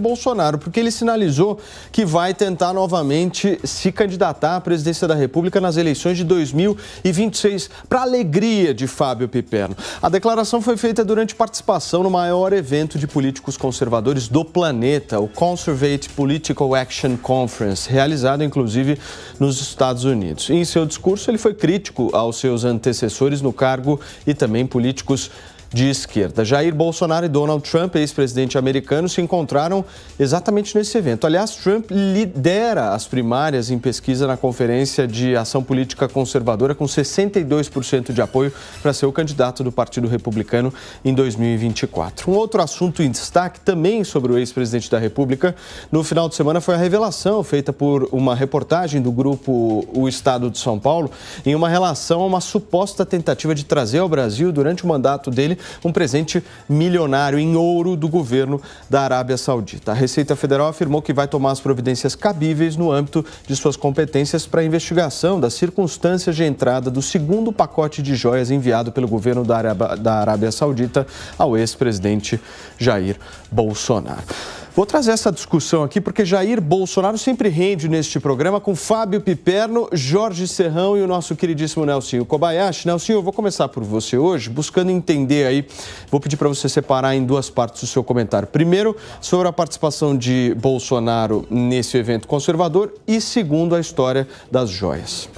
Bolsonaro, porque ele sinalizou que vai tentar novamente se candidatar à presidência da República nas eleições de 2026, para alegria de Fábio Piperno. A declaração foi feita durante participação no maior evento de políticos conservadores do planeta, o Conservate Political Action Conference, realizado inclusive nos Estados Unidos. E em seu discurso, ele foi crítico aos seus antecessores no cargo e também políticos de esquerda. Jair Bolsonaro e Donald Trump, ex-presidente americano, se encontraram exatamente nesse evento. Aliás, Trump lidera as primárias em pesquisa na Conferência de Ação Política Conservadora, com 62% de apoio para ser o candidato do Partido Republicano em 2024. Um outro assunto em destaque também sobre o ex-presidente da República no final de semana foi a revelação feita por uma reportagem do grupo O Estado de São Paulo em uma relação a uma suposta tentativa de trazer ao Brasil, durante o mandato dele, um presente milionário em ouro do governo da Arábia Saudita. A Receita Federal afirmou que vai tomar as providências cabíveis no âmbito de suas competências para a investigação das circunstâncias de entrada do segundo pacote de joias enviado pelo governo da Arábia, da Arábia Saudita ao ex-presidente Jair Bolsonaro. Vou trazer essa discussão aqui porque Jair Bolsonaro sempre rende neste programa com Fábio Piperno, Jorge Serrão e o nosso queridíssimo Nelsinho Kobayashi. Nelsinho, eu vou começar por você hoje, buscando entender aí. Vou pedir para você separar em duas partes o seu comentário. Primeiro, sobre a participação de Bolsonaro nesse evento conservador e segundo, a história das joias.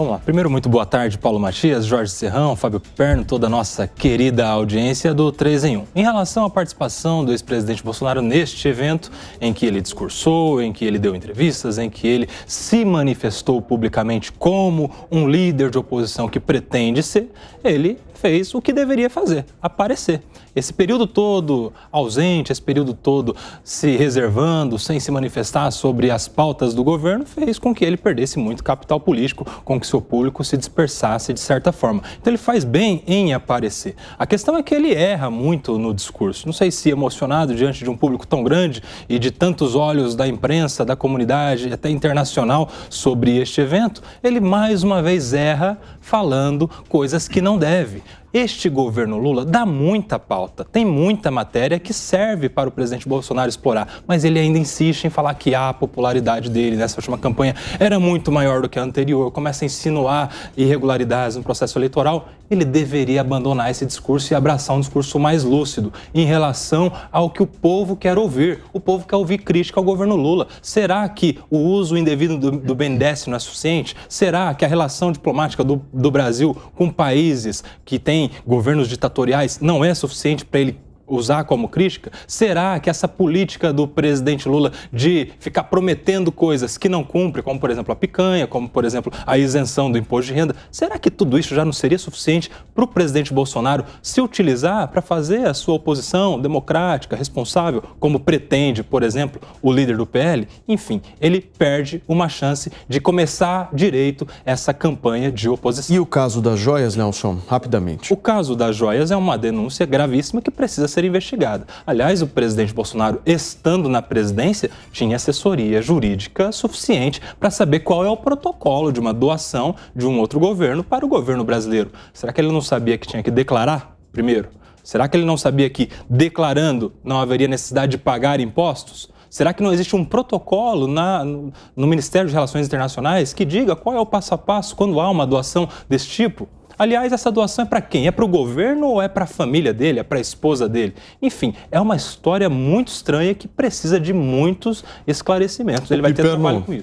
Vamos lá. Primeiro, muito boa tarde, Paulo Matias, Jorge Serrão, Fábio Perno, toda a nossa querida audiência do 3 em 1. Em relação à participação do ex-presidente Bolsonaro neste evento, em que ele discursou, em que ele deu entrevistas, em que ele se manifestou publicamente como um líder de oposição que pretende ser, ele fez o que deveria fazer, aparecer. Esse período todo ausente, esse período todo se reservando, sem se manifestar sobre as pautas do governo, fez com que ele perdesse muito capital político, com que seu público se dispersasse de certa forma. Então ele faz bem em aparecer. A questão é que ele erra muito no discurso. Não sei se emocionado diante de um público tão grande e de tantos olhos da imprensa, da comunidade, até internacional sobre este evento, ele mais uma vez erra falando coisas que não deve. Este governo Lula dá muita pauta, tem muita matéria que serve para o presidente Bolsonaro explorar, mas ele ainda insiste em falar que a popularidade dele nessa última campanha era muito maior do que a anterior, começa a insinuar irregularidades no processo eleitoral ele deveria abandonar esse discurso e abraçar um discurso mais lúcido em relação ao que o povo quer ouvir. O povo quer ouvir crítica ao governo Lula. Será que o uso indevido do, do BNDES não é suficiente? Será que a relação diplomática do, do Brasil com países que têm governos ditatoriais não é suficiente para ele usar como crítica? Será que essa política do presidente Lula de ficar prometendo coisas que não cumpre, como por exemplo a picanha, como por exemplo a isenção do imposto de renda, será que tudo isso já não seria suficiente para o presidente Bolsonaro se utilizar para fazer a sua oposição democrática, responsável, como pretende, por exemplo, o líder do PL? Enfim, ele perde uma chance de começar direito essa campanha de oposição. E o caso das joias, Nelson, rapidamente. O caso das joias é uma denúncia gravíssima que precisa ser ser investigada. Aliás, o presidente Bolsonaro, estando na presidência, tinha assessoria jurídica suficiente para saber qual é o protocolo de uma doação de um outro governo para o governo brasileiro. Será que ele não sabia que tinha que declarar primeiro? Será que ele não sabia que declarando não haveria necessidade de pagar impostos? Será que não existe um protocolo na, no Ministério de Relações Internacionais que diga qual é o passo a passo quando há uma doação desse tipo? Aliás, essa doação é para quem? É para o governo ou é para a família dele? É para a esposa dele? Enfim, é uma história muito estranha que precisa de muitos esclarecimentos. Ele vai ter trabalho com isso.